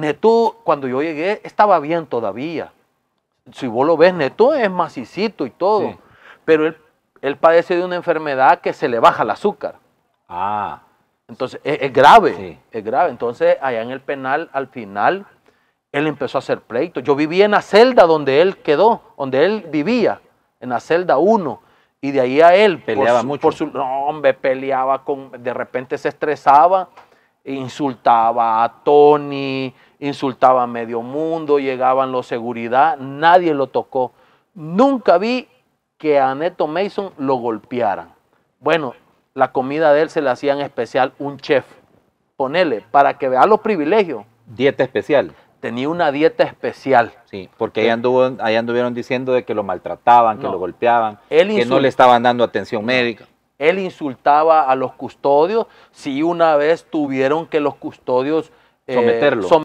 Neto, cuando yo llegué, estaba bien todavía. Si vos lo ves, Neto es macicito y todo. Pero él, padece de una enfermedad que se le baja el azúcar. Ah. Entonces, es, grave. Es grave. Entonces, allá en el penal, al final, él empezó a hacer pleito. Yo vivía en la celda donde él quedó, donde él vivía, en la celda 1. Y de ahí a él. Peleaba mucho. Por su, no, hombre, peleaba con. De repente se estresaba insultaba a Tony, insultaba a medio mundo, llegaban los seguridad, nadie lo tocó. Nunca vi que a Neto Mason lo golpearan. Bueno, la comida de él se le hacía en especial un chef. Ponele, para que vea los privilegios. Dieta especial. Tenía una dieta especial. Sí, porque ahí anduvieron diciendo de que lo maltrataban, que lo golpeaban, que no le estaban dando atención médica. Él insultaba a los custodios, si una vez tuvieron que los custodios eh, someterlo.